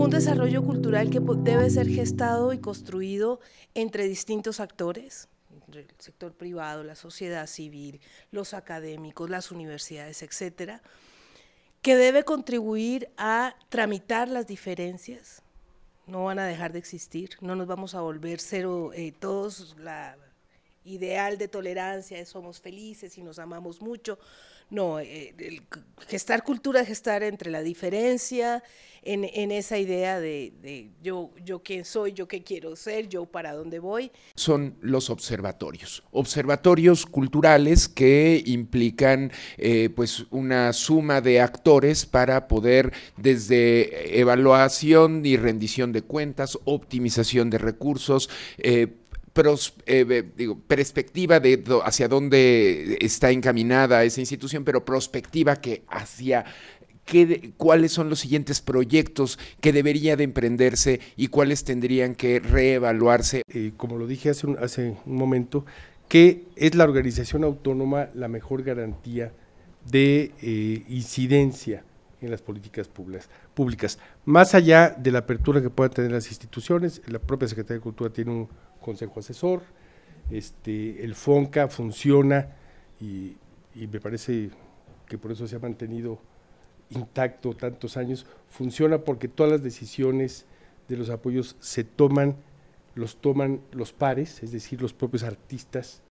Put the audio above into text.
un desarrollo cultural que debe ser gestado y construido entre distintos actores, entre el sector privado, la sociedad civil, los académicos, las universidades, etcétera, que debe contribuir a tramitar las diferencias, no van a dejar de existir, no nos vamos a volver cero, eh, todos la, ideal de tolerancia, somos felices y nos amamos mucho. No, eh, gestar cultura es gestar entre la diferencia, en, esa idea de, yo, yo quién soy, yo qué quiero ser, yo para dónde voy. Son los observatorios, observatorios culturales que implican eh, pues una suma de actores para poder desde evaluación y rendición de cuentas, optimización de recursos, eh, eh, digo, perspectiva de hacia dónde está encaminada esa institución, pero prospectiva que hacia Qué, cuáles son los siguientes proyectos que debería de emprenderse y cuáles tendrían que reevaluarse. como lo dije hace un, hace un momento, que es la organización autónoma la mejor garantía de eh, incidencia en las políticas públicas. Más allá de la apertura que puedan tener las instituciones, la propia Secretaría de Cultura tiene un consejo asesor, este, el FONCA funciona y, y me parece que por eso se ha mantenido intacto tantos años, funciona porque todas las decisiones de los apoyos se toman, los toman los pares, es decir, los propios artistas